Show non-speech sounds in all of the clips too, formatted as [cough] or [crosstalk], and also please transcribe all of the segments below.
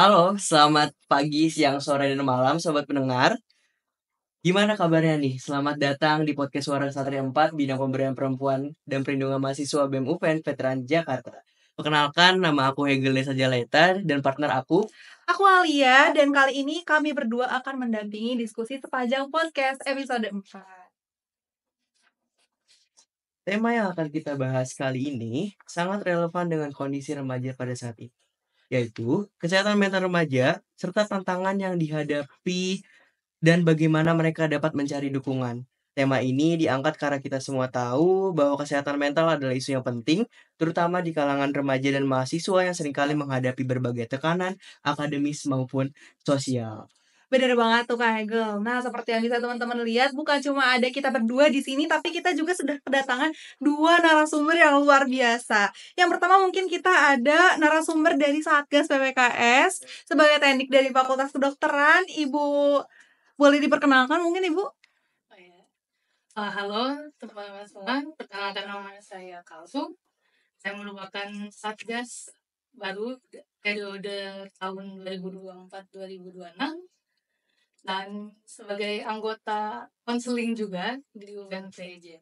Halo, selamat pagi, siang, sore, dan malam sobat pendengar. Gimana kabarnya nih? Selamat datang di podcast Suara Satria 4 Bidang pemberian Perempuan dan Perlindungan Mahasiswa BEM UPN Veteran Jakarta. Perkenalkan, nama aku Hegel Lesa Jaleta dan partner aku. Aku Alia dan kali ini kami berdua akan mendampingi diskusi sepanjang podcast episode 4. Tema yang akan kita bahas kali ini sangat relevan dengan kondisi remaja pada saat ini yaitu kesehatan mental remaja serta tantangan yang dihadapi dan bagaimana mereka dapat mencari dukungan. Tema ini diangkat karena kita semua tahu bahwa kesehatan mental adalah isu yang penting, terutama di kalangan remaja dan mahasiswa yang seringkali menghadapi berbagai tekanan akademis maupun sosial. Bener banget tuh Kak Hegel. Nah, seperti yang bisa teman-teman lihat, bukan cuma ada kita berdua di sini, tapi kita juga sudah kedatangan dua narasumber yang luar biasa. Yang pertama mungkin kita ada narasumber dari Satgas PPKS sebagai teknik dari Fakultas Kedokteran, Ibu boleh diperkenalkan mungkin Ibu? Oh, ya. Uh, halo teman-teman semua, perkenalkan nama saya Kalsu. Saya merupakan Satgas baru periode tahun 2024-2026 dan sebagai anggota konseling juga di UNPJ.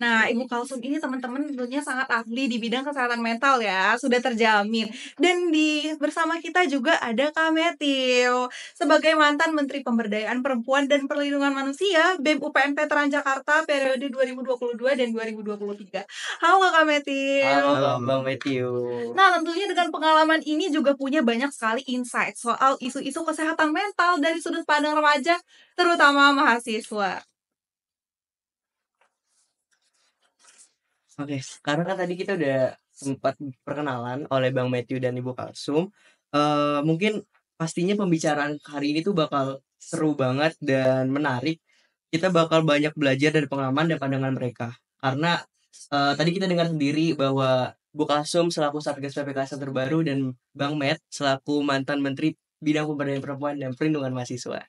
Nah, iya, Ibu iya, iya. Kalsum ini teman-teman tentunya sangat ahli di bidang kesehatan mental ya, sudah terjamin. Dan di bersama kita juga ada Kak Metil. Sebagai mantan Menteri Pemberdayaan Perempuan dan Perlindungan Manusia BEM UPN Veteran Jakarta periode 2022 dan 2023. Halo Kak Metil. Halo Bang Metil. Nah, tentunya dengan pengalaman ini juga punya banyak sekali insight soal isu-isu kesehatan mental dari sudut pandang remaja, terutama mahasiswa. Oke, karena kan tadi kita udah sempat perkenalan oleh Bang Matthew dan Ibu Kalsum. Uh, mungkin pastinya pembicaraan hari ini tuh bakal seru banget dan menarik. Kita bakal banyak belajar dari pengalaman dan pandangan mereka. Karena uh, tadi kita dengar sendiri bahwa Bu Kalsum selaku Satgas PPKS terbaru dan Bang Matt selaku mantan Menteri Bidang Pemberdayaan Perempuan dan Perlindungan Mahasiswa.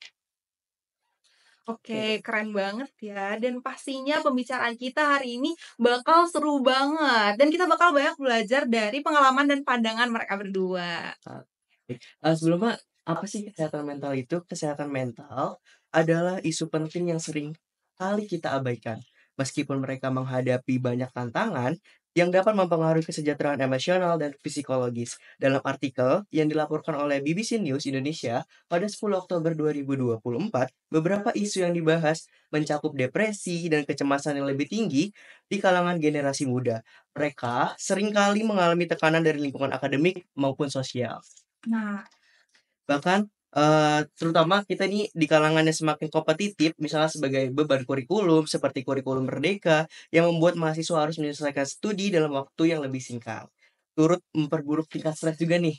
Oke, gitu. keren banget ya. Dan pastinya pembicaraan kita hari ini bakal seru banget. Dan kita bakal banyak belajar dari pengalaman dan pandangan mereka berdua. Uh, eh, sebelumnya, apa sih kesehatan mental itu? Kesehatan mental adalah isu penting yang sering kali kita abaikan. Meskipun mereka menghadapi banyak tantangan, yang dapat mempengaruhi kesejahteraan emosional dan psikologis dalam artikel yang dilaporkan oleh BBC News Indonesia pada 10 Oktober 2024, beberapa isu yang dibahas mencakup depresi dan kecemasan yang lebih tinggi di kalangan generasi muda. Mereka seringkali mengalami tekanan dari lingkungan akademik maupun sosial. Nah, Bahkan Uh, terutama kita nih di kalangan yang semakin kompetitif, misalnya sebagai beban kurikulum seperti kurikulum merdeka yang membuat mahasiswa harus menyelesaikan studi dalam waktu yang lebih singkat, turut memperburuk tingkat stres juga nih.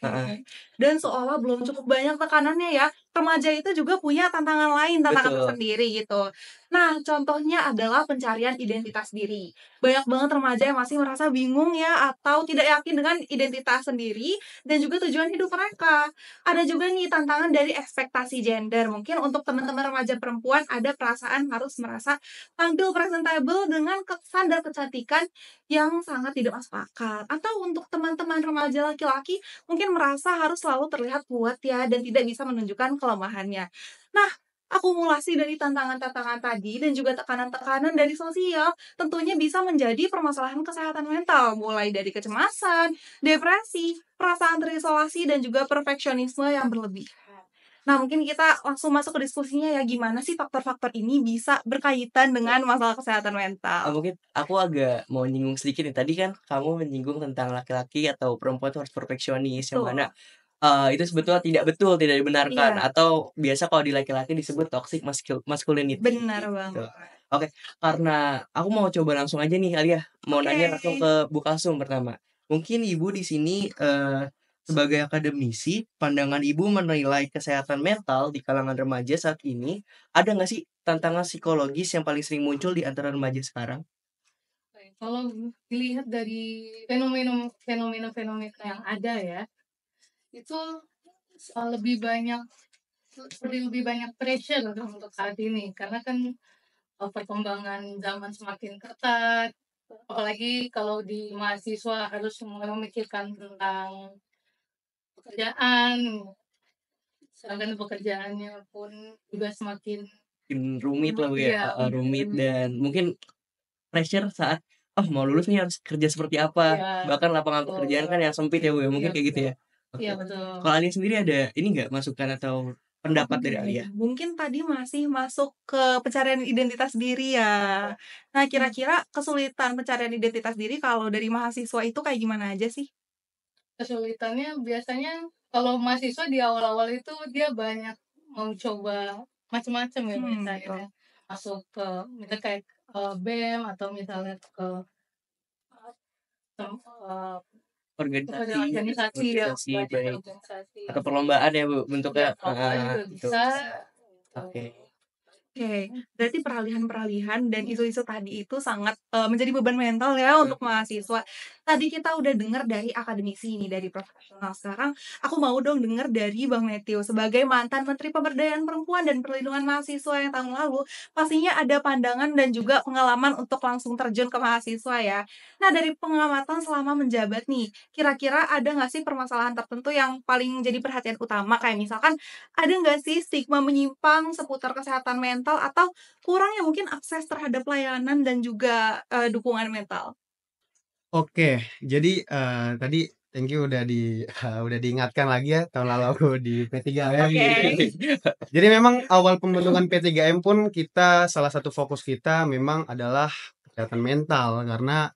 Okay. Dan seolah belum cukup banyak tekanannya ya, remaja itu juga punya tantangan lain, tantangan Betul. tersendiri gitu. Nah, contohnya adalah pencarian identitas diri. Banyak banget remaja yang masih merasa bingung ya atau tidak yakin dengan identitas sendiri dan juga tujuan hidup mereka. Ada juga nih tantangan dari ekspektasi gender. Mungkin untuk teman-teman remaja perempuan ada perasaan harus merasa tampil presentable dengan kesan dan kecantikan yang sangat tidak masuk akal. Atau untuk teman-teman remaja laki-laki mungkin merasa harus selalu terlihat kuat ya dan tidak bisa menunjukkan kelemahannya. Nah, akumulasi dari tantangan-tantangan tadi dan juga tekanan-tekanan dari sosial tentunya bisa menjadi permasalahan kesehatan mental mulai dari kecemasan, depresi, perasaan terisolasi dan juga perfeksionisme yang berlebih. Nah, mungkin kita langsung masuk ke diskusinya ya gimana sih faktor-faktor ini bisa berkaitan dengan masalah kesehatan mental. Ah, mungkin aku agak mau nyinggung sedikit nih. Tadi kan kamu menyinggung tentang laki-laki atau perempuan itu harus perfeksionis yang mana Eh, itu sebetulnya tidak betul tidak dibenarkan iya. atau biasa kalau di laki-laki disebut toxic masculinity benar gitu. banget gitu. oke okay. karena aku mau coba langsung aja nih Alia mau okay. nanya langsung ke Bu Kasum pertama mungkin ibu di sini uh, sebagai akademisi pandangan ibu menilai kesehatan mental di kalangan remaja saat ini ada nggak sih tantangan psikologis yang paling sering muncul di antara remaja sekarang kalau dilihat dari fenomena fenomena yang ada ya itu lebih banyak lebih banyak pressure untuk saat ini karena kan e, perkembangan zaman semakin ketat apalagi kalau di mahasiswa harus memikirkan tentang pekerjaan sedangkan pekerjaannya pun juga semakin rumit lah ya, ya rumit dan mungkin pressure saat oh mau lulus nih harus kerja seperti apa ya, bahkan lapangan pekerjaan pekerjaan kan yang sempit ya bu ya? mungkin ya, kayak gitu ya Iya betul. Kalau Alia sendiri ada ini nggak masukan atau pendapat dari Alia? Hmm, mungkin tadi masih masuk ke pencarian identitas diri ya. Nah, hmm. kira-kira kesulitan pencarian identitas diri kalau dari mahasiswa itu kayak gimana aja sih? Kesulitannya biasanya kalau mahasiswa di awal-awal itu dia banyak mau coba macam-macam ya hmm, misalnya gitu. ya. masuk ke misalnya kayak uh, eh, BEM atau misalnya ke eh, eh, organisasi, organisasi, organisasi ya, baik organisasi. atau perlombaan ya bu bentuknya ya, uh, bisa. Oke. Okay. Gitu. Oke, iya. berarti peralihan-peralihan dan isu-isu tadi itu sangat uh, menjadi beban mental ya iya. untuk mahasiswa. Tadi kita udah dengar dari akademisi ini dari profesional. Sekarang aku mau dong dengar dari Bang Matthew sebagai mantan Menteri Pemberdayaan Perempuan dan Perlindungan Mahasiswa yang tahun lalu, pastinya ada pandangan dan juga pengalaman untuk langsung terjun ke mahasiswa ya. Nah, dari pengamatan selama menjabat nih, kira-kira ada nggak sih permasalahan tertentu yang paling jadi perhatian utama? Kayak misalkan, ada nggak sih stigma menyimpang seputar kesehatan mental mental atau ya mungkin akses terhadap layanan dan juga uh, dukungan mental. Oke, jadi uh, tadi thank you udah di uh, [laughs] udah diingatkan lagi ya tahun lalu aku di P3M. Okay. [laughs] jadi memang awal pembentukan P3M pun kita salah satu fokus kita memang adalah kesehatan mental karena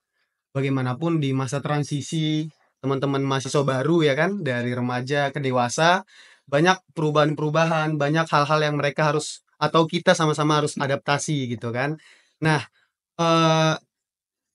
bagaimanapun di masa transisi teman-teman mahasiswa baru ya kan dari remaja ke dewasa banyak perubahan-perubahan, banyak hal-hal yang mereka harus atau kita sama-sama harus adaptasi gitu kan nah uh,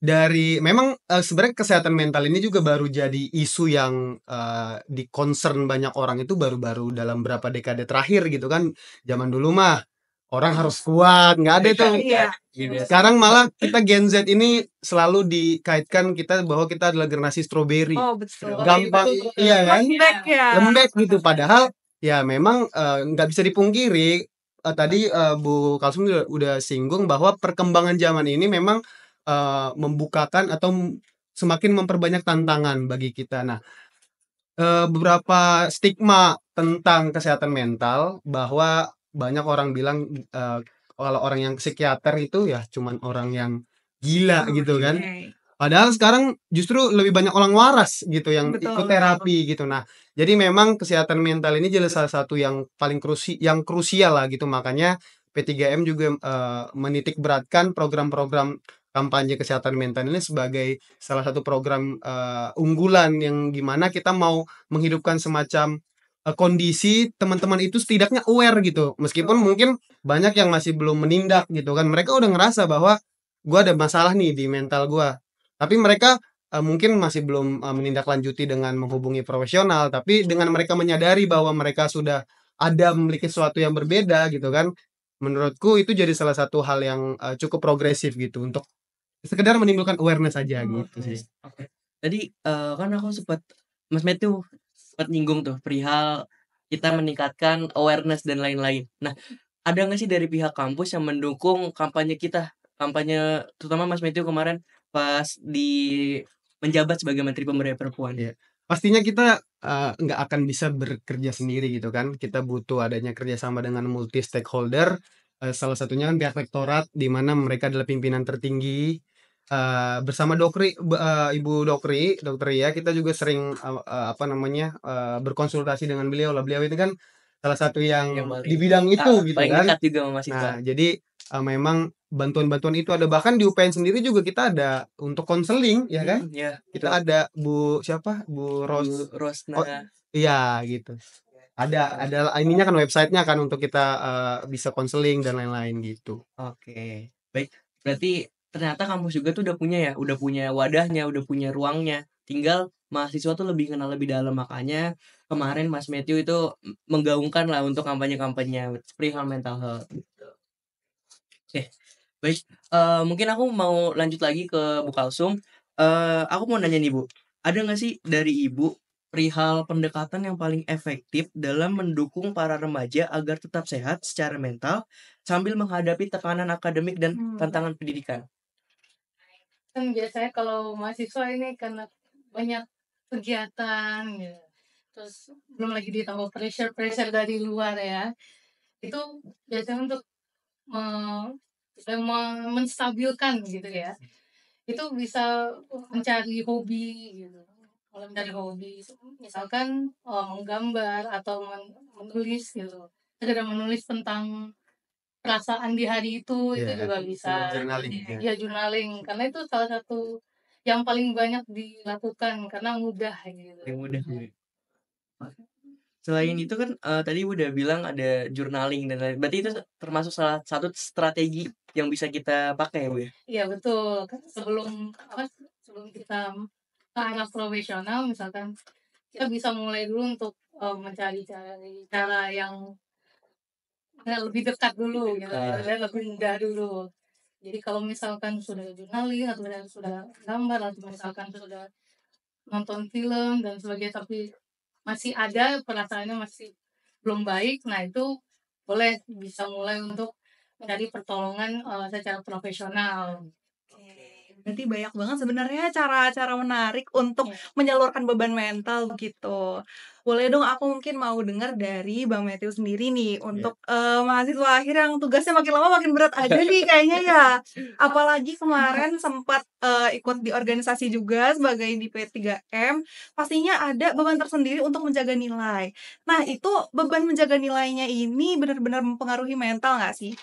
dari memang uh, sebenarnya kesehatan mental ini juga baru jadi isu yang uh, di concern banyak orang itu baru-baru dalam berapa dekade terakhir gitu kan zaman dulu mah orang harus kuat nggak ada itu iya. iya. sekarang malah kita Gen Z ini selalu dikaitkan kita bahwa kita adalah generasi strawberry oh, betul. Iya. gampang iya kan lembek ya lembek gitu padahal ya memang nggak uh, bisa dipungkiri uh, tadi uh, Bu Kalsum udah, singgung bahwa perkembangan zaman ini memang uh, membukakan atau semakin memperbanyak tantangan bagi kita. Nah, uh, beberapa stigma tentang kesehatan mental bahwa banyak orang bilang uh, kalau orang yang psikiater itu ya cuman orang yang gila oh, gitu kan. Iya, iya. Padahal sekarang justru lebih banyak orang waras gitu yang betul, ikut terapi betul. gitu. Nah, jadi memang kesehatan mental ini jadi salah satu yang paling krusi yang krusial lah gitu. Makanya P3M juga uh, menitik beratkan program-program kampanye kesehatan mental ini sebagai salah satu program uh, unggulan yang gimana kita mau menghidupkan semacam uh, kondisi teman-teman itu setidaknya aware gitu. Meskipun mungkin banyak yang masih belum menindak gitu kan. Mereka udah ngerasa bahwa gue ada masalah nih di mental gue tapi mereka uh, mungkin masih belum uh, menindaklanjuti dengan menghubungi profesional tapi dengan mereka menyadari bahwa mereka sudah ada memiliki sesuatu yang berbeda gitu kan menurutku itu jadi salah satu hal yang uh, cukup progresif gitu untuk sekedar menimbulkan awareness aja hmm, gitu sih. Oke. Okay. Tadi uh, kan aku sempat Mas Matthew sempat nyinggung tuh perihal kita meningkatkan awareness dan lain-lain. Nah, ada nggak sih dari pihak kampus yang mendukung kampanye kita? Kampanye terutama Mas Matthew kemarin pas di menjabat sebagai menteri pemberdayaan perempuan. ya. Pastinya kita eh, nggak uh, akan bisa bekerja sendiri gitu kan. Kita butuh adanya kerjasama dengan multi stakeholder. Uh, eh, salah satunya kan pihak rektorat di mana mereka adalah pimpinan tertinggi. Uh, bersama Dokri, uh, Ibu Dokri, Dokter ya, kita juga sering uh, uh, apa namanya uh, berkonsultasi dengan beliau lah. Beliau itu kan salah satu yang, yang di bidang itu gitu kan. juga Nah, jadi uh, memang bantuan-bantuan itu ada bahkan di UPN sendiri juga kita ada untuk konseling ya kan hmm, ya, kita ada Bu siapa Bu Ros Bu Rosna oh, iya gitu ada ada ininya kan websitenya kan untuk kita uh, bisa konseling dan lain-lain gitu oke baik berarti ternyata kampus juga tuh udah punya ya udah punya wadahnya udah punya ruangnya tinggal mahasiswa tuh lebih kenal lebih dalam makanya kemarin Mas Matthew itu menggaungkan lah untuk kampanye-kampanye free health mental health gitu. Oke, Baik, uh, mungkin aku mau lanjut lagi ke Bu Kalsum. Uh, aku mau nanya nih Bu, ada nggak sih dari Ibu perihal pendekatan yang paling efektif dalam mendukung para remaja agar tetap sehat secara mental sambil menghadapi tekanan akademik dan hmm. tantangan pendidikan? Kan biasanya kalau mahasiswa ini karena banyak kegiatan ya. Terus belum lagi ditambah pressure-pressure dari luar ya. Itu biasanya untuk menstabilkan gitu ya itu bisa uh, mencari hobi gitu kalau mencari hobi misalkan oh, menggambar atau men menulis gitu segera menulis tentang perasaan di hari itu yeah, itu juga bisa journaling ya, ya journaling karena itu salah satu yang paling banyak dilakukan karena mudah gitu yang mudah iya. ya. Selain itu kan uh, tadi udah bilang ada journaling dan lain. Berarti itu termasuk salah satu strategi yang bisa kita pakai ya bu ya iya betul kan sebelum apa sebelum kita ke arah profesional misalkan kita bisa mulai dulu untuk um, mencari cara cara yang ya, lebih dekat dulu gitu uh. lebih rendah dulu jadi kalau misalkan sudah jurnalis atau sudah gambar atau misalkan sudah nonton film dan sebagainya tapi masih ada perasaannya masih belum baik nah itu boleh bisa mulai untuk dari pertolongan uh, secara profesional. Okay. Berarti banyak banget sebenarnya cara-cara menarik untuk yeah. menyalurkan beban mental gitu. Boleh dong aku mungkin mau dengar dari Bang Matthew sendiri nih iya. untuk yeah. uh, mahasiswa akhir yang tugasnya makin lama makin berat aja nih kayaknya ya. Apalagi kemarin [laughs] sempat uh, ikut di organisasi juga sebagai di P3M, pastinya ada beban tersendiri untuk menjaga nilai. Nah, itu beban menjaga nilainya ini benar-benar mempengaruhi mental nggak sih?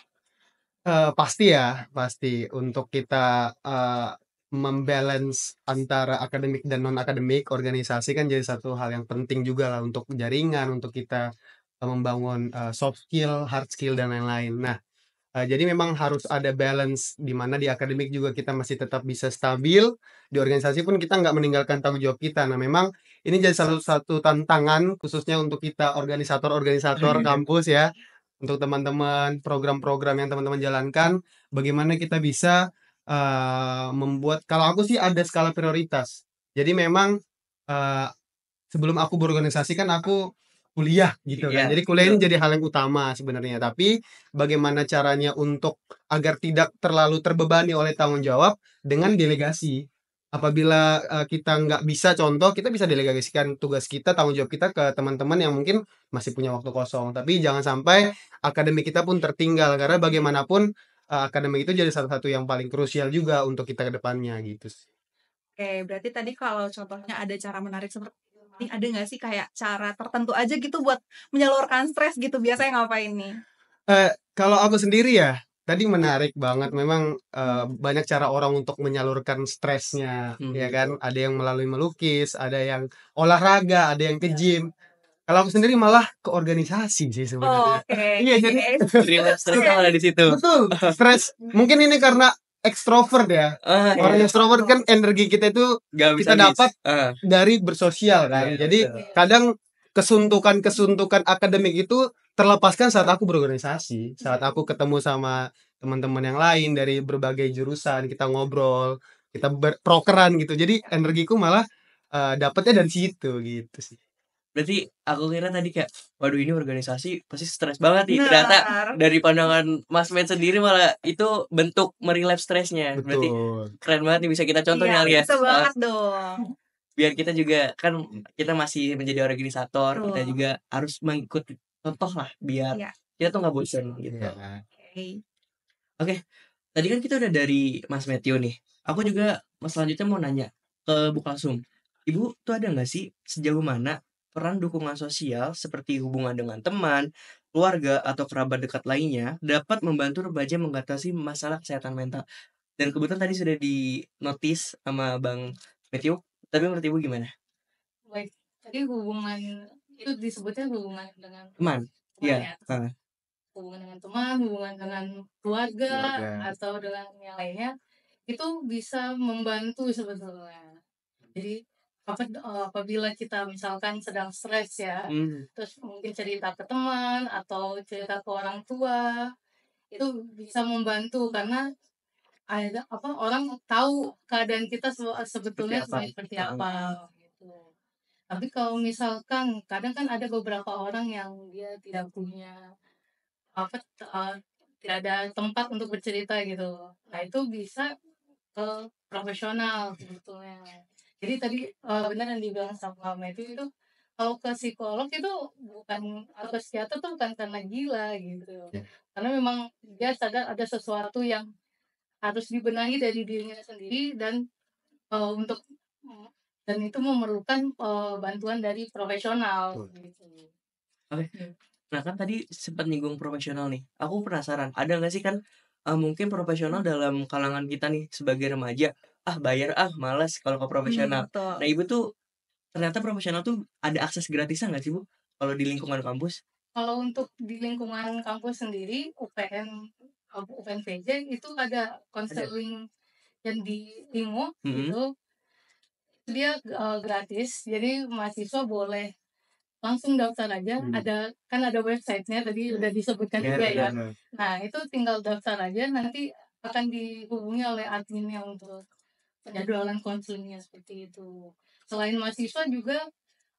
Uh, pasti ya, pasti. Untuk kita, uh, membalance antara akademik dan non-akademik, organisasi kan jadi satu hal yang penting juga lah untuk jaringan, untuk kita, uh, membangun, uh, soft skill, hard skill, dan lain-lain. Nah, uh, jadi memang harus ada balance, di mana di akademik juga kita masih tetap bisa stabil, di organisasi pun kita nggak meninggalkan tanggung jawab kita. Nah, memang ini jadi satu satu tantangan khususnya untuk kita organisator-organisator [laughs] kampus ya untuk teman-teman program-program yang teman-teman jalankan bagaimana kita bisa uh, membuat kalau aku sih ada skala prioritas jadi memang uh, sebelum aku berorganisasi kan aku kuliah gitu kan. Yeah. Jadi kuliah ini yeah. jadi hal yang utama sebenarnya. Tapi bagaimana caranya untuk agar tidak terlalu terbebani oleh tanggung jawab dengan delegasi apabila uh, kita nggak bisa contoh kita bisa delegasikan tugas kita tanggung jawab kita ke teman-teman yang mungkin masih punya waktu kosong tapi jangan sampai ya. akademi kita pun tertinggal karena bagaimanapun uh, eh, akademik itu jadi salah satu yang paling krusial juga untuk kita kedepannya depannya gitu sih. Oke, berarti tadi kalau contohnya ada cara menarik seperti ini ada nggak sih kayak cara tertentu aja gitu buat menyalurkan stres gitu biasanya ngapain nih? Uh, kalau aku sendiri ya tadi menarik banget memang uh, banyak cara orang untuk menyalurkan stresnya hmm. ya kan ada yang melalui melukis ada yang olahraga ada yang ke ya. gym kalau aku sendiri malah ke organisasi sih sebenarnya oh, okay. [laughs] iya jadi iya, [laughs] iya. stres kalau ada di situ betul stres mungkin ini karena ekstrovert ya uh, orang ekstrovert kan energi kita itu Gak kita dapat uh. dari bersosial kan yeah, jadi yeah. kadang kesuntukan kesuntukan akademik itu terlepaskan saat aku berorganisasi saat hmm. aku ketemu sama teman-teman yang lain dari berbagai jurusan kita ngobrol kita berprokeran gitu jadi energiku malah uh, dapatnya dari situ gitu sih berarti aku kira tadi kayak waduh ini organisasi pasti stres banget nih ternyata dari pandangan Mas Men sendiri malah itu bentuk merilap stresnya Betul. berarti keren banget nih bisa kita contohnya iya, ya bisa banget biar kita juga kan hmm. kita masih menjadi organisator Betul. kita juga harus mengikuti contoh lah biar yeah. kita tuh nggak bosan gitu yeah. Kan? oke okay. okay. tadi kan kita udah dari Mas Matthew nih aku juga mas selanjutnya mau nanya ke Bu Kalsum. ibu tuh ada nggak sih sejauh mana peran dukungan sosial seperti hubungan dengan teman keluarga atau kerabat dekat lainnya dapat membantu remaja mengatasi masalah kesehatan mental dan kebetulan tadi sudah di notice sama Bang Matthew tapi menurut Ibu gimana? Baik, tadi hubungan itu disebutnya hubungan dengan teman. Iya, ya, Uh. Hubungan dengan teman, hubungan dengan keluarga, keluarga atau dengan yang lainnya itu bisa membantu sebetulnya. Jadi apa eh, apabila kita misalkan sedang stres ya, mm. terus mungkin cerita ke teman atau cerita ke orang tua itu bisa membantu karena ada apa orang tahu keadaan kita sebetulnya seperti apa, seperti apa. Tapi kalau misalkan kadang kan ada beberapa orang yang dia tidak punya apa uh, tidak ada tempat untuk bercerita gitu. Nah itu bisa ke profesional sebetulnya. Jadi tadi uh, benar yang dibilang sama Matthew itu kalau ke psikolog itu bukan atau ke psikiater tuh bukan karena gila gitu yeah. karena memang dia sadar ada sesuatu yang harus dibenahi dari dirinya sendiri dan uh, untuk dan itu memerlukan uh, bantuan dari profesional gitu. Oke. Okay. Nah kan tadi sempat nyinggung profesional nih. Aku penasaran, ada nggak sih kan uh, mungkin profesional hmm. dalam kalangan kita nih sebagai remaja, ah bayar ah malas kalau ke hmm, profesional. Hmm, nah ibu tuh ternyata profesional tuh ada akses gratisan nggak sih bu? Kalau di lingkungan kampus? Kalau untuk di lingkungan kampus sendiri, UPN UPN PJ itu ada konseling yang di Ingo mm -hmm. itu dia uh, gratis jadi mahasiswa boleh langsung daftar aja hmm. ada kan ada websitenya tadi hmm. udah disebutkan yeah, juga ya nah itu tinggal daftar aja nanti akan dihubungi oleh adminnya untuk penjadwalan konselingnya seperti itu selain mahasiswa juga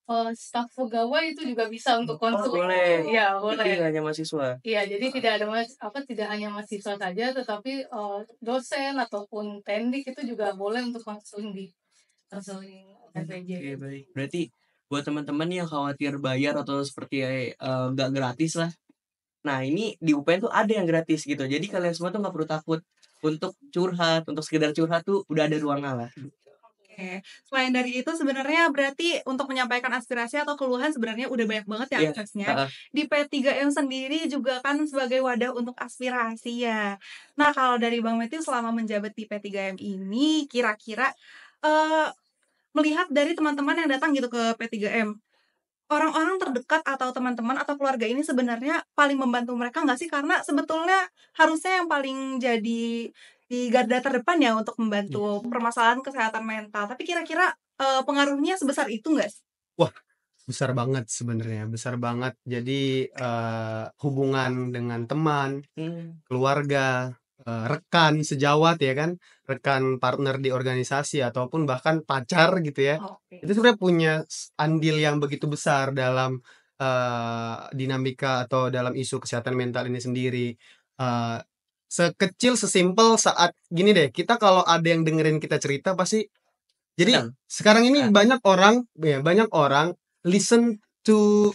uh, staf pegawai itu juga bisa untuk konseling oh, boleh ya boleh Tidak hanya mahasiswa iya jadi tidak ada mas apa tidak hanya mahasiswa saja tetapi uh, dosen ataupun tendik itu juga boleh untuk konseling di terseling iya, Oke okay, baik. Berarti buat teman-teman yang khawatir bayar atau seperti eh, eh, nggak uh, gratis lah. Nah ini di UPN tuh ada yang gratis gitu. Jadi kalian semua tuh nggak perlu takut untuk curhat, untuk sekedar curhat tuh udah ada ruangnya lah. Oke. Selain dari itu sebenarnya berarti untuk menyampaikan aspirasi atau keluhan sebenarnya udah banyak banget ya yeah. aksesnya. Uh -uh. Di P3M sendiri juga kan sebagai wadah untuk aspirasi ya. Nah, kalau dari Bang Meti selama menjabat di P3M ini kira-kira uh, melihat dari teman-teman yang datang gitu ke P3M orang-orang terdekat atau teman-teman atau keluarga ini sebenarnya paling membantu mereka nggak sih karena sebetulnya harusnya yang paling jadi di garda terdepan ya untuk membantu iya. permasalahan kesehatan mental tapi kira-kira e, pengaruhnya sebesar itu nggak sih? Wah besar banget sebenarnya besar banget jadi uh, hubungan dengan teman hmm. keluarga Eh, rekan sejawat ya kan rekan partner di organisasi ataupun bahkan pacar gitu ya okay. itu sebenarnya punya andil yang begitu besar dalam uh, dinamika atau dalam isu kesehatan mental ini sendiri uh, sekecil sesimpel saat gini deh kita kalau ada yang dengerin kita cerita pasti jadi sekarang ini nah. banyak orang ya banyak orang listen to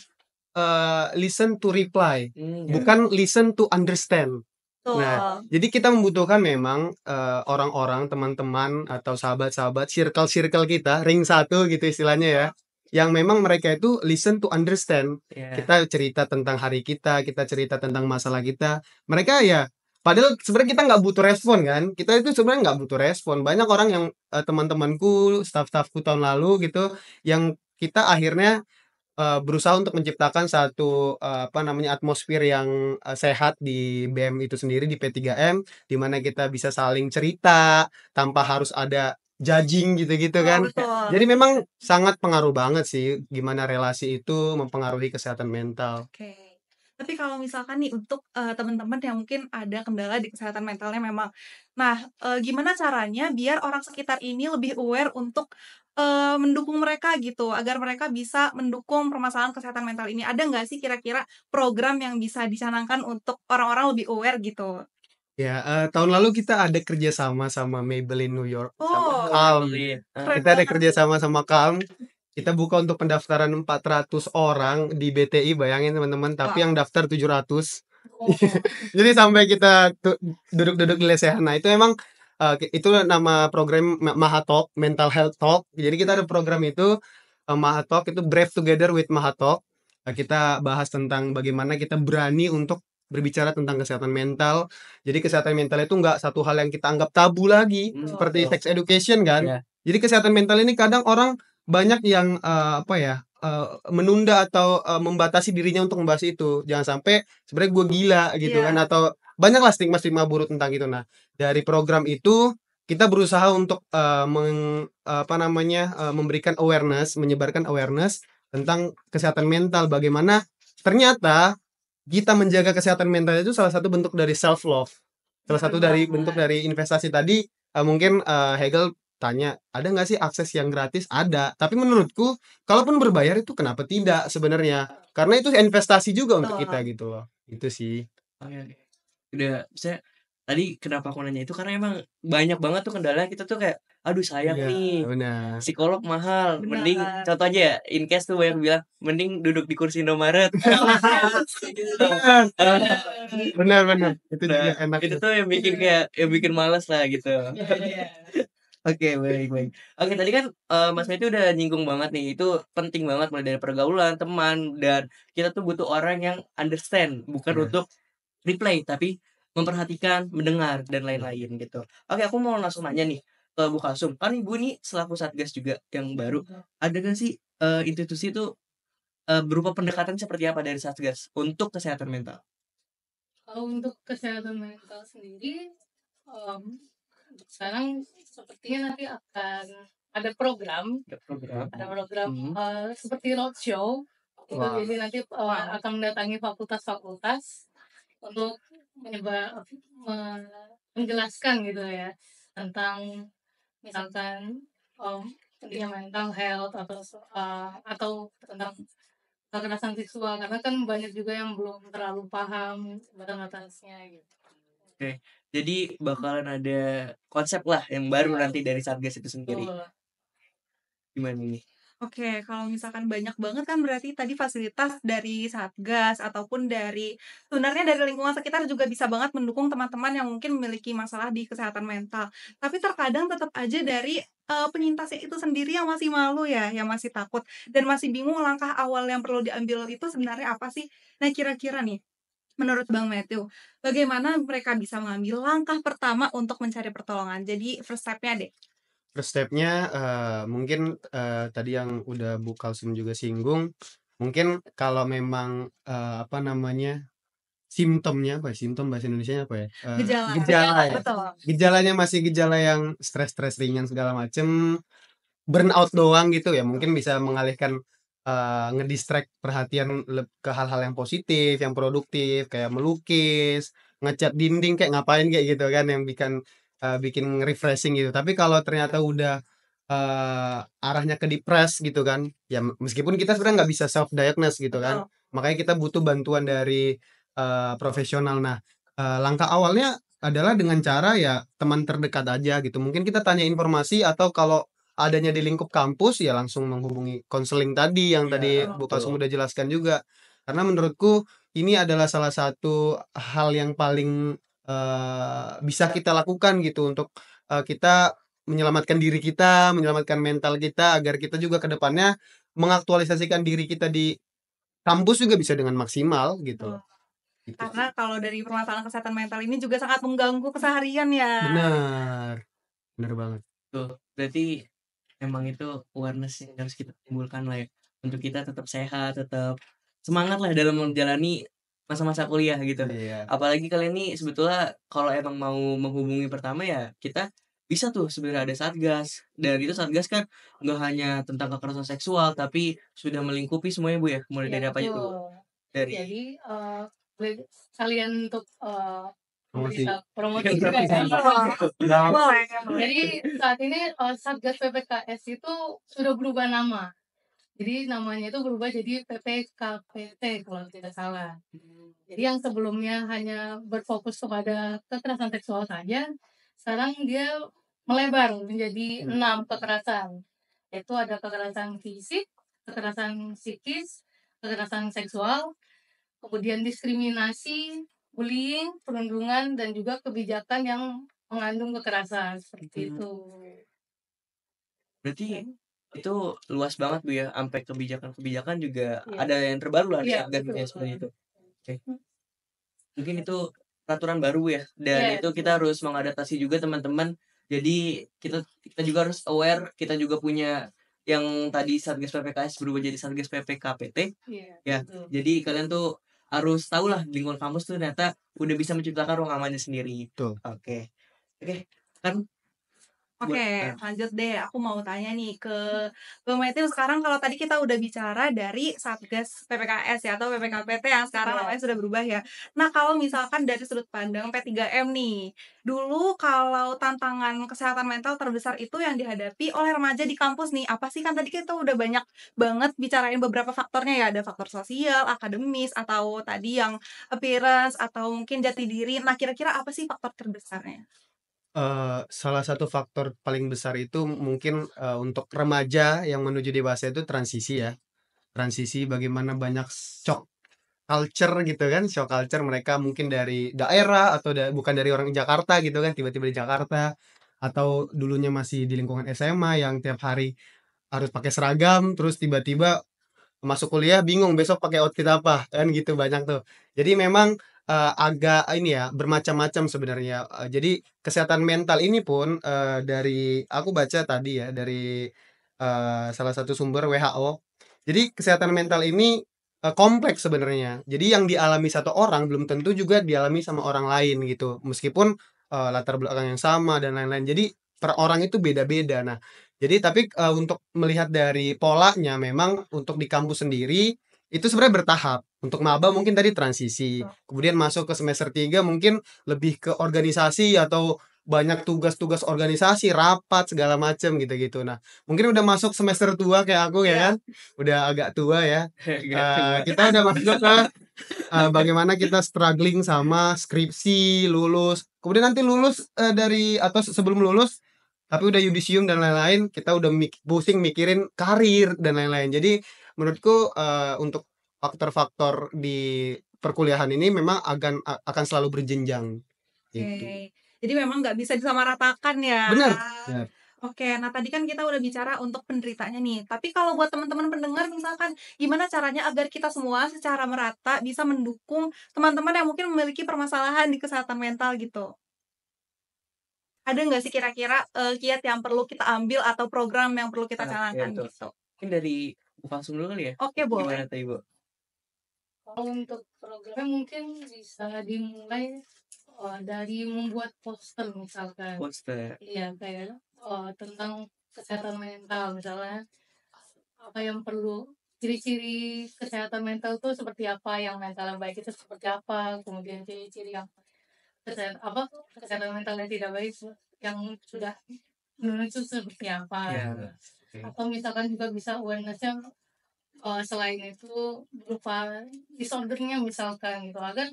uh, listen to reply hmm, yeah. bukan listen to understand Nah, jadi kita membutuhkan memang uh, orang-orang, teman-teman atau sahabat-sahabat, circle-circle kita, ring satu gitu istilahnya ya, yang memang mereka itu listen to understand. Yeah. Kita cerita tentang hari kita, kita cerita tentang masalah kita. Mereka ya, padahal sebenarnya kita nggak butuh respon kan. Kita itu sebenarnya nggak butuh respon. Banyak orang yang uh, teman-temanku, staff-staffku tahun lalu gitu, yang kita akhirnya Eh, berusaha untuk menciptakan satu uh, apa namanya atmosfer yang uh, sehat di BM itu sendiri di P3M di mana kita bisa saling cerita tanpa harus ada judging gitu-gitu oh, kan. Oh, Jadi memang sangat pengaruh banget sih gimana relasi itu mempengaruhi kesehatan mental. Oke. Okay. Tapi kalau misalkan nih untuk uh, teman-teman yang mungkin ada kendala di kesehatan mentalnya memang. Nah, uh, gimana caranya biar orang sekitar ini lebih aware untuk uh, mendukung mereka gitu agar mereka bisa mendukung permasalahan kesehatan mental ini ada nggak sih kira-kira program yang bisa dicanangkan untuk orang-orang lebih aware gitu Ya, uh, tahun lalu kita ada kerja sama sama Maybelline New York, oh, sama Calm. Maybelline. Ah. Kita ada kerja sama sama Calm. Kita buka untuk pendaftaran 400 orang di BTI, bayangin teman-teman. Tapi wow. yang daftar 700. Oh. [laughs] Jadi sampai kita duduk-duduk di lesehan. Nah, itu emang uh, itu nama program Mahatalk Mental Health Talk jadi kita ada program itu uh, eh, Mahatalk itu Brave Together with Mahatalk uh, eh, kita bahas tentang bagaimana kita berani untuk berbicara tentang kesehatan mental jadi kesehatan mental itu enggak satu hal yang kita anggap tabu lagi oh, seperti oh. sex education kan yeah. jadi kesehatan mental ini kadang orang banyak yang uh, apa ya uh, menunda atau uh, membatasi dirinya untuk membahas itu jangan sampai sebenarnya gue gila gitu yeah. kan atau banyaklah stigma-stigma buruk tentang itu. Nah, dari program itu kita berusaha untuk uh, meng, apa namanya uh, memberikan awareness, menyebarkan awareness tentang kesehatan mental bagaimana ternyata kita menjaga kesehatan mental itu salah satu bentuk dari self love. Salah satu dari bentuk dari investasi tadi uh, mungkin uh, Hegel tanya ada nggak sih akses yang gratis ada tapi menurutku kalaupun berbayar itu kenapa tidak sebenarnya karena itu investasi juga untuk kita gitu loh itu sih udah saya tadi kenapa aku nanya itu karena emang banyak banget tuh kendala kita tuh kayak aduh sayang ya, nih bener. psikolog mahal bener. mending contoh aja ya, in case tuh banyak bilang mending duduk di kursi nomaret [laughs] oh, iya, [laughs] benar benar itu nah, juga enak itu tuh yang bikin kayak yang bikin malas lah gitu iya, iya, [laughs] Oke okay, baik baik. Oke okay, tadi kan uh, Mas Meti udah nyinggung banget nih itu penting banget mulai dari pergaulan teman dan kita tuh butuh orang yang understand bukan yes. untuk replay tapi memperhatikan, mendengar dan lain-lain gitu. Oke, aku mau langsung nanya nih ke Bu Kasum. Kan Ibu ini selaku Satgas juga yang baru, ada gak sih uh, institusi itu uh, berupa pendekatan seperti apa dari Satgas untuk kesehatan mental? Kalau untuk kesehatan mental sendiri um, sekarang sepertinya nanti akan ada program, ada program, ada program hmm. uh, seperti roadshow. Wow. Itu jadi nanti uh, akan mendatangi fakultas-fakultas untuk menjelaskan gitu ya tentang misalkan um, pentingnya mental health atau uh, atau tentang kekerasan seksual karena kan banyak juga yang belum terlalu paham batas-batasnya gitu. Oke, okay. jadi bakalan ada konsep lah yang baru iya. nanti dari Satgas itu sendiri. Gimana nih? Oke, kalau misalkan banyak banget kan berarti tadi fasilitas dari Satgas ataupun dari sebenarnya dari lingkungan sekitar juga bisa banget mendukung teman-teman yang mungkin memiliki masalah di kesehatan mental. Tapi terkadang tetap aja dari uh, penyintasnya itu sendiri yang masih malu ya, yang masih takut dan masih bingung langkah awal yang perlu diambil itu sebenarnya apa sih? Nah, kira-kira nih menurut Bang Matthew, bagaimana mereka bisa mengambil langkah pertama untuk mencari pertolongan? Jadi first step-nya deh. First stepnya uh, mungkin, uh, tadi yang udah Bu Kalsum juga singgung, mungkin kalau memang, uh, apa namanya, simptomnya apa ya, simptom bahasa nya apa ya, uh, Gejala gejala ya, betul. gejalanya masih gejala yang stres-stres ringan segala macem, burnout doang gitu ya mungkin bisa mengalihkan, uh, ngedistract perhatian ke hal-hal yang positif, yang produktif kayak melukis, ngecat dinding kayak ngapain kayak gitu kan yang bikin uh, bikin refreshing gitu tapi kalau ternyata udah uh, arahnya ke depres gitu kan ya meskipun kita sebenarnya nggak bisa self diagnose gitu kan oh. makanya kita butuh bantuan dari uh, profesional nah uh, langkah awalnya adalah dengan cara ya teman terdekat aja gitu mungkin kita tanya informasi atau kalau adanya di lingkup kampus ya langsung menghubungi konseling tadi yang ya, tadi bukan sudah udah jelaskan juga karena menurutku ini adalah salah satu hal yang paling Eh, bisa kita lakukan gitu untuk uh, kita menyelamatkan diri kita, menyelamatkan mental kita agar kita juga kedepannya mengaktualisasikan diri kita di kampus juga bisa dengan maksimal gitu. gitu. Karena kalau dari permasalahan kesehatan mental ini juga sangat mengganggu keseharian ya. Benar. Benar banget. Tuh, berarti emang itu awareness yang harus kita timbulkan lah ya. Untuk kita tetap sehat, tetap semangat lah dalam menjalani masa-masa kuliah gitu. Iya. Apalagi kalian nih sebetulnya kalau emang mau menghubungi pertama ya kita bisa tuh sebenarnya ada satgas dan itu satgas kan nggak hanya tentang kekerasan seksual tapi sudah melingkupi semuanya bu ya mulai iya, dari apa itu dari jadi uh, kalian untuk uh, promosi promosi iya, juga ya, iya, ya jadi saat ini uh, satgas ppks itu sudah berubah nama jadi namanya itu berubah jadi PPKPT kalau tidak salah. Hmm. Jadi yang sebelumnya hanya berfokus kepada kekerasan seksual saja, sekarang dia melebar menjadi hmm. enam kekerasan. Yaitu ada kekerasan fisik, kekerasan psikis, kekerasan seksual, kemudian diskriminasi, bullying, perundungan, dan juga kebijakan yang mengandung kekerasan seperti hmm. itu. Berarti itu luas banget bu ya sampai kebijakan-kebijakan juga yeah. ada yang terbaru lah yeah, Satgas ya seperti itu. Oke. Okay. Hmm. Mungkin itu peraturan baru ya dan yeah, itu kita harus mengadaptasi juga teman-teman. Jadi kita kita juga harus aware, kita juga punya yang tadi Satgas PPKS berubah jadi Satgas PPKPT. Yeah, ya. Betul. Jadi kalian tuh harus tahu lah lingkungan kampus tuh ternyata udah bisa menciptakan ruang amannya sendiri. Oke. Oke. Okay. okay. Kan Oke, okay, eh. lanjut deh. Aku mau tanya nih ke Bang Matthew sekarang kalau tadi kita udah bicara dari Satgas PPKS ya atau PPKPT yang sekarang iya. namanya sudah berubah ya. Nah, kalau misalkan dari sudut pandang P3M nih, dulu kalau tantangan kesehatan mental terbesar itu yang dihadapi oleh remaja di kampus nih, apa sih kan tadi kita udah banyak banget bicarain beberapa faktornya ya, ada faktor sosial, akademis atau tadi yang appearance atau mungkin jati diri. Nah, kira-kira apa sih faktor terbesarnya? Eh, salah satu faktor paling besar itu mungkin uh, untuk remaja yang menuju dewasa itu transisi ya transisi bagaimana banyak shock culture gitu kan shock culture mereka mungkin dari daerah atau da bukan dari orang Jakarta gitu kan tiba-tiba di Jakarta atau dulunya masih di lingkungan SMA yang tiap hari harus pakai seragam terus tiba-tiba masuk kuliah bingung besok pakai outfit apa kan gitu banyak tuh jadi memang uh, agak ini ya bermacam-macam sebenarnya uh, jadi kesehatan mental ini pun uh, dari aku baca tadi ya dari uh, salah satu sumber WHO jadi kesehatan mental ini uh, kompleks sebenarnya jadi yang dialami satu orang belum tentu juga dialami sama orang lain gitu meskipun uh, latar belakang yang sama dan lain-lain jadi per orang itu beda-beda nah jadi tapi uh, untuk melihat dari polanya memang untuk di kampus sendiri itu sebenarnya bertahap. Untuk maba mungkin tadi transisi, kemudian masuk ke semester 3 mungkin lebih ke organisasi atau banyak tugas-tugas organisasi, rapat segala macam gitu-gitu. Nah, mungkin udah masuk semester tua kayak aku ya iya. kan, udah agak tua ya. Uh, [laughs] kita udah masuk ke uh, bagaimana kita struggling sama skripsi, lulus. Kemudian nanti lulus uh, dari atau sebelum lulus tapi udah yudisium dan lain-lain kita udah mik pusing mikirin karir dan lain-lain jadi menurutku uh, untuk faktor-faktor di perkuliahan ini memang akan akan selalu berjenjang gitu. jadi memang nggak bisa disamaratakan ya nah, benar, Oke, nah tadi kan kita udah bicara untuk penderitanya nih. Tapi kalau buat teman-teman pendengar misalkan gimana caranya agar kita semua secara merata bisa mendukung teman-teman yang mungkin memiliki permasalahan di kesehatan mental gitu ada nggak sih kira-kira uh, kiat yang perlu kita ambil atau program yang perlu kita jalankan ah, iya ya, gitu mungkin dari langsung dulu kali ya oke okay, boleh gimana tadi bu untuk programnya mungkin bisa dimulai uh, dari membuat poster misalkan poster iya kayak uh, tentang kesehatan mental misalnya apa yang perlu ciri-ciri kesehatan mental itu seperti apa yang mental yang baik itu seperti apa kemudian ciri-ciri yang kesehatan apa kesehatan mental tidak baik yang sudah menunjuk seperti apa yeah. Iya, gitu. okay. atau misalkan juga bisa awarenessnya uh, selain itu berupa disordernya misalkan gitu agar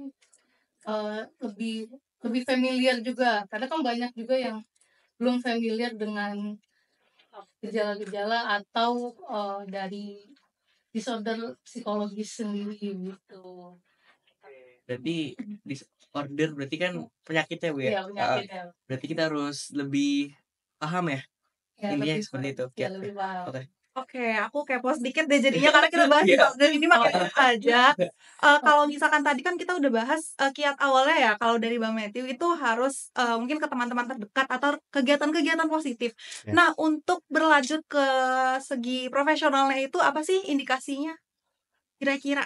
uh, lebih lebih familiar juga karena kan banyak juga yang belum familiar dengan gejala-gejala atau uh, dari disorder psikologis sendiri gitu berarti disorder berarti kan penyakitnya bu ya, iya, ah, ya penyakitnya. Uh, berarti kita harus lebih paham ya, ya ini lebih, seperti itu ya, ya. oke okay. Oke, okay, aku kepo sedikit deh jadinya [laughs] karena kita bahas yeah. dari ini makanya oh. aja. Uh, [laughs] kalau misalkan tadi kan kita udah bahas uh, kiat awalnya ya, kalau dari Bang Matthew itu harus uh, mungkin ke teman-teman terdekat atau kegiatan-kegiatan positif. Yeah. Nah, untuk berlanjut ke segi profesionalnya itu apa sih indikasinya? Kira-kira?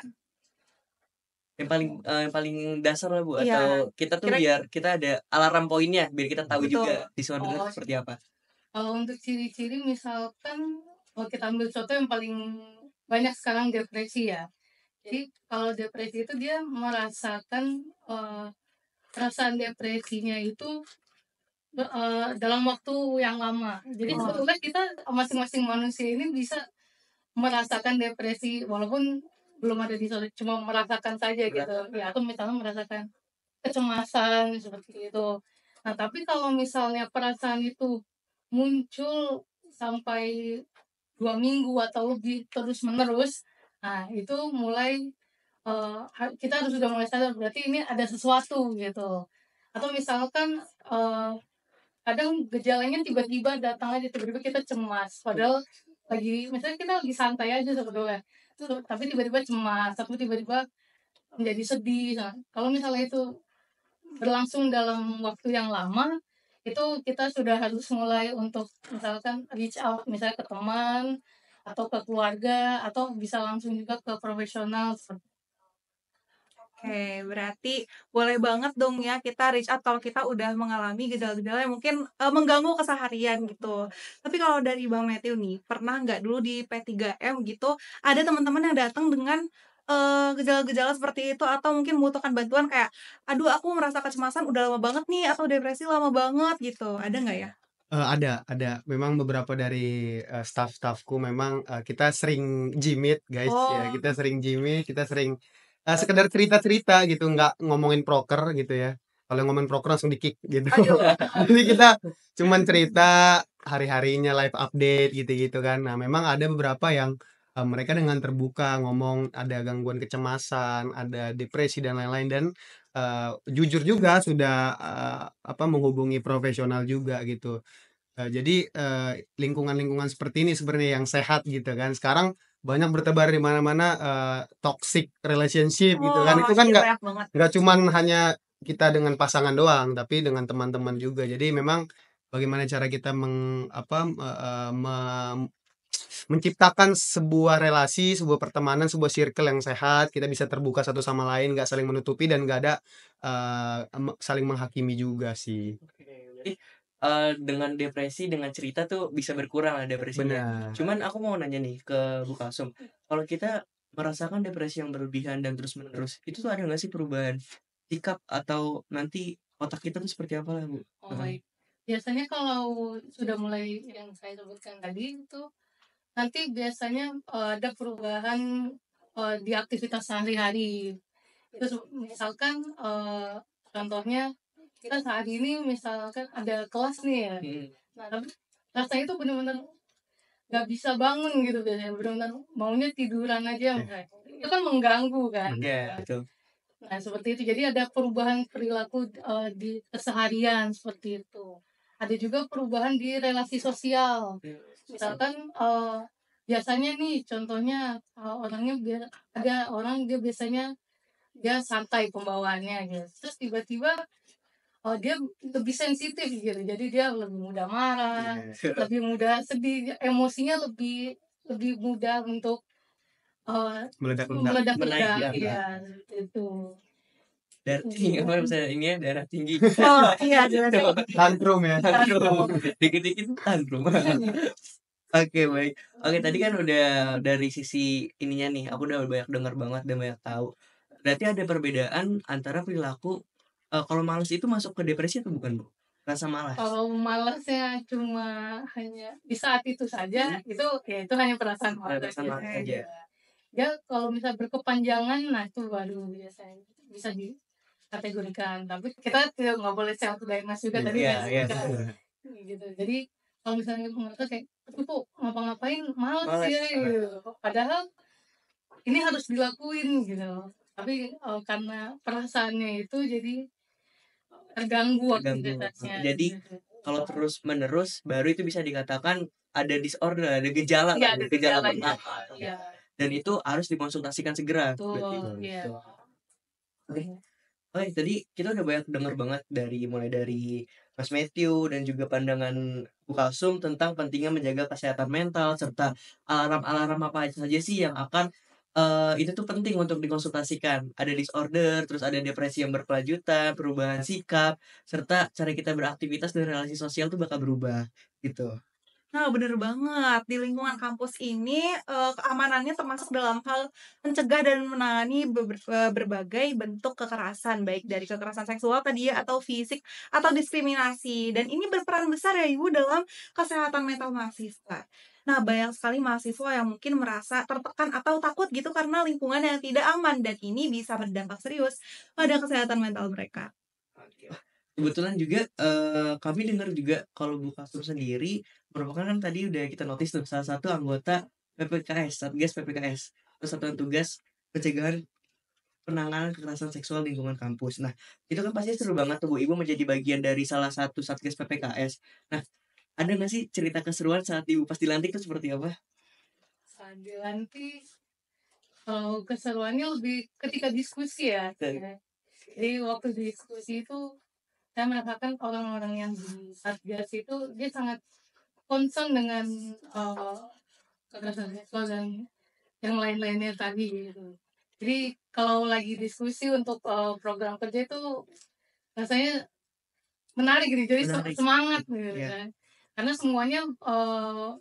yang paling uh, yang paling dasar lah bu ya. atau kita tuh Kira... biar kita ada alarm poinnya biar kita tahu Betul. juga disorder oh, seperti apa kalau untuk ciri-ciri misalkan kalau kita ambil contoh yang paling banyak sekarang depresi ya jadi kalau depresi itu dia merasakan uh, perasaan depresinya itu uh, dalam waktu yang lama jadi oh. sebetulnya kita masing-masing manusia ini bisa merasakan depresi walaupun belum ada di sana cuma merasakan saja iya. gitu ya atau misalnya merasakan kecemasan seperti itu nah tapi kalau misalnya perasaan itu muncul sampai dua minggu atau lebih terus menerus nah itu mulai uh, kita harus sudah mulai sadar berarti ini ada sesuatu gitu atau misalkan uh, kadang gejalanya tiba-tiba datang aja tiba-tiba kita cemas padahal lagi misalnya kita lagi santai aja sebetulnya Gitu. tapi tiba-tiba cemas tapi tiba-tiba menjadi sedih nah, kalau misalnya itu berlangsung dalam waktu yang lama itu kita sudah harus mulai untuk misalkan reach out misalnya ke teman atau ke keluarga atau bisa langsung juga ke profesional seperti Oke, hmm. berarti boleh banget dong ya kita reach out kalau kita udah mengalami gejala-gejala yang mungkin uh, mengganggu keseharian gitu. Tapi kalau dari Bang Matthew nih, pernah nggak dulu di P3M gitu ada teman-teman yang datang dengan eh, gejala-gejala seperti itu atau mungkin membutuhkan bantuan kayak, aduh aku merasa kecemasan udah lama banget nih atau depresi lama banget gitu, ada nggak ya? Uh, ada, ada. Memang beberapa dari uh, staff-staffku memang uh, kita sering jimit, guys. Ya. Oh. Ya, kita sering jimit, kita sering uh, sekedar cerita-cerita gitu nggak ngomongin proker gitu ya kalau ngomongin proker langsung dikik gitu [laughs] jadi kita cuman cerita hari-harinya live update gitu-gitu kan nah memang ada beberapa yang uh, mereka dengan terbuka ngomong ada gangguan kecemasan ada depresi dan lain-lain dan uh, jujur juga sudah uh, apa menghubungi profesional juga gitu jadi lingkungan-lingkungan uh, lingkungan -lingkungan seperti ini sebenarnya yang sehat gitu kan sekarang banyak bertebar di mana-mana uh, toxic relationship gitu oh, gitu kan itu kan iya, nggak nggak cuman hanya kita dengan pasangan doang tapi dengan teman-teman juga jadi memang bagaimana cara kita meng apa uh, uh, me, menciptakan sebuah relasi, sebuah pertemanan, sebuah circle yang sehat. Kita bisa terbuka satu sama lain, nggak saling menutupi dan nggak ada uh, saling menghakimi juga sih. Eh, dengan depresi dengan cerita tuh bisa berkurang lah depresinya. Benar. Cuman aku mau nanya nih ke Bu Kasum, kalau kita merasakan depresi yang berlebihan dan terus menerus, itu tuh ada nggak sih perubahan sikap atau nanti otak kita tuh seperti apa lah Bu? Oh baik. Biasanya kalau sudah mulai yang saya sebutkan tadi itu nanti biasanya uh, ada perubahan uh, di aktivitas sehari-hari. Itu misalkan uh, contohnya kita saat ini misalkan ada kelas nih ya hmm. nah tapi rasanya itu benar-benar nggak bisa bangun gitu biasanya benar-benar maunya tiduran aja misalnya. Eh. itu kan mengganggu kan yeah, betul. nah seperti itu jadi ada perubahan perilaku uh, di keseharian seperti itu ada juga perubahan di relasi sosial misalkan uh, biasanya nih contohnya uh, orangnya biar ada orang dia biasanya dia santai pembawaannya gitu terus tiba-tiba oh dia lebih sensitif gitu jadi dia lebih mudah marah yeah. [laughs] lebih mudah sedih emosinya lebih lebih mudah untuk uh, eh, meledak meledak meledak ya iya, itu daerah iya. tinggi apa misalnya ini ya daerah tinggi oh [laughs] iya daerah tinggi tantrum ya tantrum dikit-dikit tantrum iya, Oke okay, baik. Oke okay, tadi kan udah dari sisi ininya nih, aku udah banyak dengar banget dan banyak tahu. Berarti ada perbedaan antara perilaku uh, kalau males itu masuk ke depresi atau bukan bu rasa malas kalau malasnya cuma hanya di saat itu saja hmm. itu ya itu hanya perasaan gitu malas aja. saja ya. ya kalau misalnya berkepanjangan nah itu baru biasanya bisa di kategorikan tapi kita tidak nggak boleh self diagnose juga yeah, tadi yeah, ya yeah. gitu jadi kalau misalnya merasa kayak aku kok ngapa-ngapain malas, sih? ya iya. gitu. padahal ini harus dilakuin gitu tapi oh, karena perasaannya itu jadi terganggu waktu jadi iya, iya. kalau terus menerus baru itu bisa dikatakan ada disorder ada gejala ya, ada gejala, apa ya. Iya. dan itu harus dikonsultasikan segera Tuh, berarti ya. oke okay. tadi kita udah banyak dengar banget dari mulai dari Mas Matthew dan juga pandangan Bu Kalsum tentang pentingnya menjaga kesehatan mental serta alarm-alarm apa saja sih yang akan Uh, itu tuh penting untuk dikonsultasikan. Ada disorder, terus ada depresi yang berkelanjutan, perubahan sikap, serta cara kita beraktivitas dan relasi sosial tuh bakal berubah gitu. Nah, bener banget. Di lingkungan kampus ini, uh, keamanannya termasuk dalam hal mencegah dan menangani ber eh, berbagai bentuk kekerasan, baik dari kekerasan seksual tadi ya, atau fisik, atau diskriminasi. Dan ini berperan besar ya, Ibu, dalam kesehatan mental mahasiswa. Nah, banyak sekali mahasiswa yang mungkin merasa tertekan atau takut gitu karena lingkungan yang tidak aman dan ini bisa berdampak serius pada kesehatan mental mereka. Kebetulan juga uh, kami dengar juga kalau Bu Kasum sendiri merupakan kan tadi udah kita notice tuh salah satu anggota PPKS, Satgas PPKS, Persatuan Tugas Pencegahan penanganan kekerasan seksual lingkungan kampus. Nah, itu kan pasti seru banget tuh Bu Ibu menjadi bagian dari salah satu Satgas PPKS. Nah, ada gak sih cerita keseruan saat ibu pas dilantik itu seperti apa saat dilantik kalau keseruannya lebih ketika diskusi ya Dan. jadi waktu diskusi itu saya merasakan orang-orang yang di satgas itu dia sangat concern dengan eh, kekerasan seksual dan yang lain-lainnya tadi gitu. Jadi kalau lagi diskusi untuk uh, program kerja itu rasanya menarik gitu, jadi menarik. semangat gitu yeah. kan karena semuanya uh,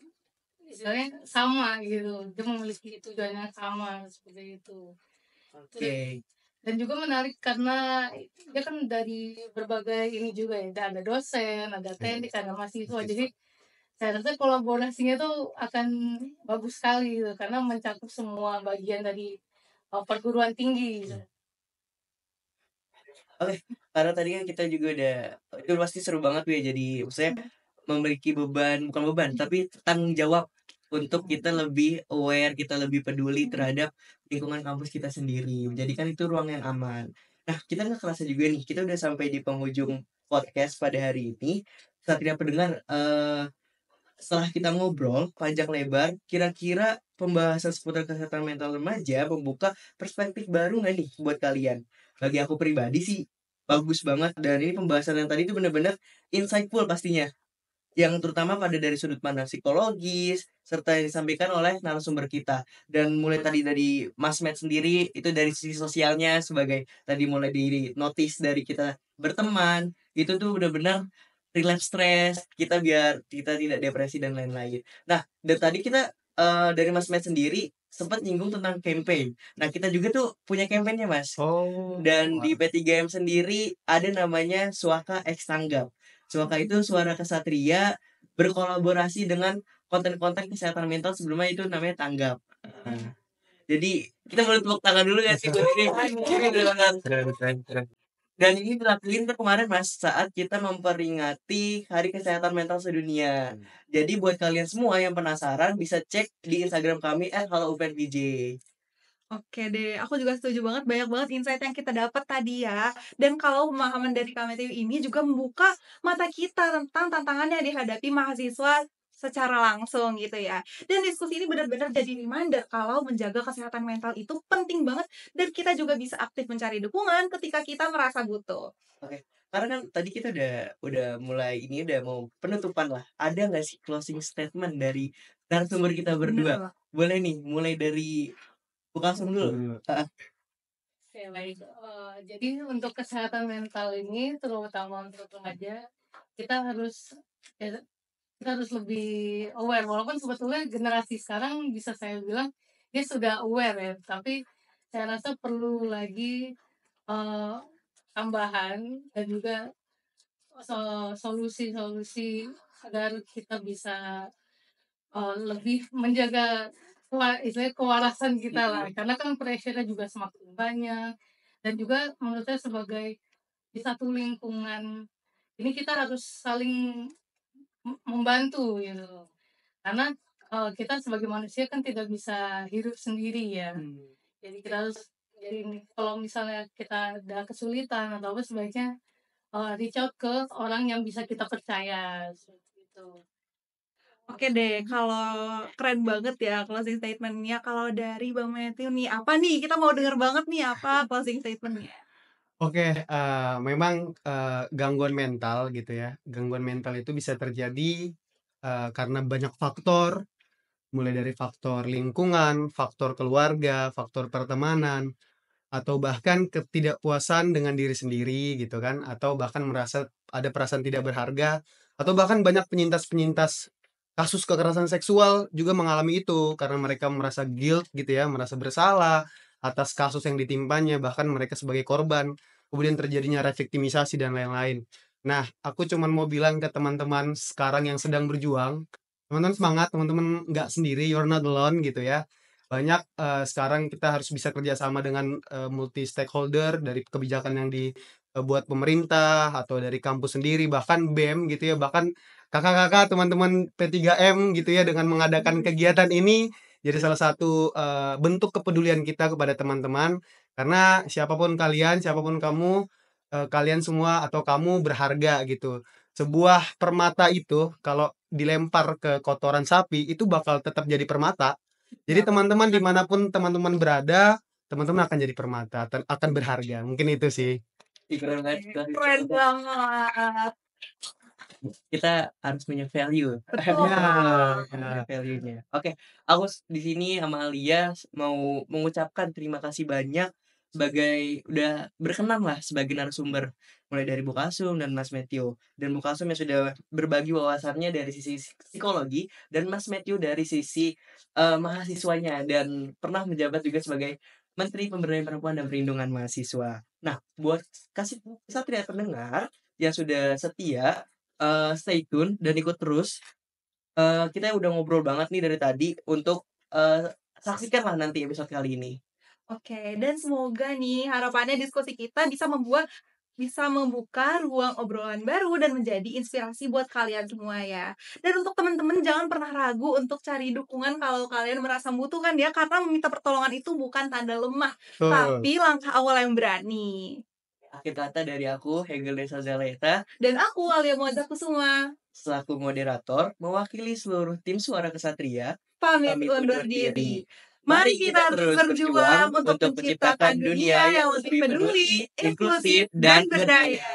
istilahnya sama gitu dia memiliki tujuan yang sama seperti itu oke okay. dan juga menarik karena dia kan dari berbagai ini juga ya ada dosen ada iya, teknik ada mahasiswa jadi saya rasa kolaborasinya tuh akan bagus sekali gitu karena mencakup semua bagian dari uh, perguruan tinggi gitu. Iya. Oke, okay. karena tadi kan kita juga udah itu pasti seru banget ya jadi maksudnya iya memiliki beban bukan beban tapi tanggung jawab untuk kita lebih aware kita lebih peduli hmm. terhadap lingkungan kampus kita sendiri menjadikan itu ruang yang aman nah kita nggak kerasa juga nih kita udah sampai di penghujung podcast pada hari ini Satria tidak pendengar uh, setelah kita ngobrol panjang lebar kira-kira pembahasan seputar kesehatan mental remaja membuka perspektif baru nggak nih buat kalian bagi aku pribadi sih bagus banget dan ini pembahasan yang tadi itu benar-benar insightful pastinya yang terutama pada dari sudut pandang psikologis serta yang disampaikan oleh narasumber kita dan mulai tadi dari Mas Matt sendiri itu dari sisi sosialnya sebagai tadi mulai diri notice dari kita berteman itu tuh benar-benar relax stress kita biar kita tidak depresi dan lain-lain nah dari tadi kita uh, dari Mas Matt sendiri sempat nyinggung tentang campaign. Nah, kita juga tuh punya campaignnya, Mas. Oh. Dan wow. di P3M sendiri ada namanya Suaka X Tanggap. Semaka itu Suara Kesatria berkolaborasi dengan konten-konten kesehatan mental sebelumnya itu namanya Tanggap. Uh, jadi kita boleh tepuk tangan dulu ya sih buat ini. [laughs] Dan ini dilakuin tuh kemarin mas saat kita memperingati Hari Kesehatan Mental Sedunia. Hmm. Jadi buat kalian semua yang penasaran bisa cek di Instagram kami @haloupnpj. Oke deh, aku juga setuju banget. Banyak banget insight yang kita dapat tadi ya. Dan kalau pemahaman dari KMTU ini juga membuka mata kita tentang tantangan yang dihadapi mahasiswa secara langsung gitu ya. Dan diskusi ini benar-benar jadi reminder kalau menjaga kesehatan mental itu penting banget dan kita juga bisa aktif mencari dukungan ketika kita merasa butuh. Oke. Karena kan tadi kita udah udah mulai ini udah mau penutupan lah. Ada nggak sih closing statement dari narasumber kita berdua? Boleh nih, mulai dari buka langsung dulu iya. Oke, baik. Eh, jadi untuk kesehatan mental ini, terutama untuk remaja, kita harus ya, kita harus lebih aware. Walaupun sebetulnya generasi sekarang bisa saya bilang dia sudah aware ya, tapi saya rasa perlu lagi uh, tambahan dan juga solusi-solusi agar kita bisa uh, lebih menjaga istilahnya kewarasan kita lah hmm karena kan pressure juga semakin banyak dan juga menurut saya sebagai di satu lingkungan ini kita harus saling membantu gitu karena kalau eh, kita sebagai manusia kan tidak bisa hidup sendiri ya hmm. jadi kita harus jadi kalau misalnya kita ada kesulitan atau apa sebaiknya uh, reach out ke orang yang bisa kita percaya seperti itu Oke deh, kalau keren banget ya closing statementnya. Kalau dari Bang Matthew nih, apa nih? Kita mau dengar banget nih apa closing statementnya. Oke, okay, uh, eh, memang uh, gangguan mental gitu ya. Gangguan mental itu bisa terjadi uh, karena banyak faktor, mulai dari faktor lingkungan, faktor keluarga, faktor pertemanan, atau bahkan ketidakpuasan dengan diri sendiri gitu kan, atau bahkan merasa ada perasaan tidak berharga, atau bahkan banyak penyintas-penyintas kasus kekerasan seksual juga mengalami itu karena mereka merasa guilt gitu ya, merasa bersalah atas kasus yang ditimpanya bahkan mereka sebagai korban. Kemudian terjadinya reviktimisasi dan lain-lain. Nah, aku cuman mau bilang ke teman-teman sekarang yang sedang berjuang, teman-teman semangat, teman-teman nggak sendiri, you're not alone gitu ya. Banyak uh, sekarang kita harus bisa kerjasama dengan uh, eh, multi stakeholder dari kebijakan yang dibuat eh, pemerintah atau dari kampus sendiri bahkan BEM gitu ya bahkan kakak-kakak teman-teman P3M gitu ya dengan mengadakan kegiatan ini jadi salah satu uh, bentuk kepedulian kita kepada teman-teman karena siapapun kalian siapapun kamu uh, kalian semua atau kamu berharga gitu sebuah permata itu kalau dilempar ke kotoran sapi itu bakal tetap jadi permata jadi teman-teman dimanapun teman-teman berada teman-teman akan jadi permata akan berharga mungkin itu sih kita harus punya value. Betul. Ya, ya. value-nya. Oke, okay. aku di sini sama Alia mau mengucapkan terima kasih banyak sebagai udah berkenan lah sebagai narasumber mulai dari Bu Kasum dan Mas Matthew dan Bu Kasum yang sudah berbagi wawasannya dari sisi psikologi dan Mas Matthew dari sisi uh, mahasiswanya dan pernah menjabat juga sebagai Menteri Pemberdayaan Perempuan dan Perlindungan Mahasiswa. Nah, buat kasih satria terdengar yang sudah setia uh, stay tune dan ikut terus. Uh, kita udah ngobrol banget nih dari tadi untuk uh, eh, saksikanlah nanti episode kali ini. Oke, okay, dan semoga nih harapannya diskusi kita bisa membuat bisa membuka ruang obrolan baru dan menjadi inspirasi buat kalian semua ya. Dan untuk teman-teman jangan pernah ragu untuk cari dukungan kalau kalian merasa butuh kan ya karena meminta pertolongan itu bukan tanda lemah, oh. tapi langkah awal yang berani. Akhir kata dari aku, Hegel Desa Zaleta. Dan aku, Alia Muazzam semua. Selaku moderator, mewakili seluruh tim Suara Kesatria. Pamit, pamit undur diri. Mari kita terus berjuang untuk, untuk menciptakan dunia yang lebih peduli, inklusif, dan berdaya.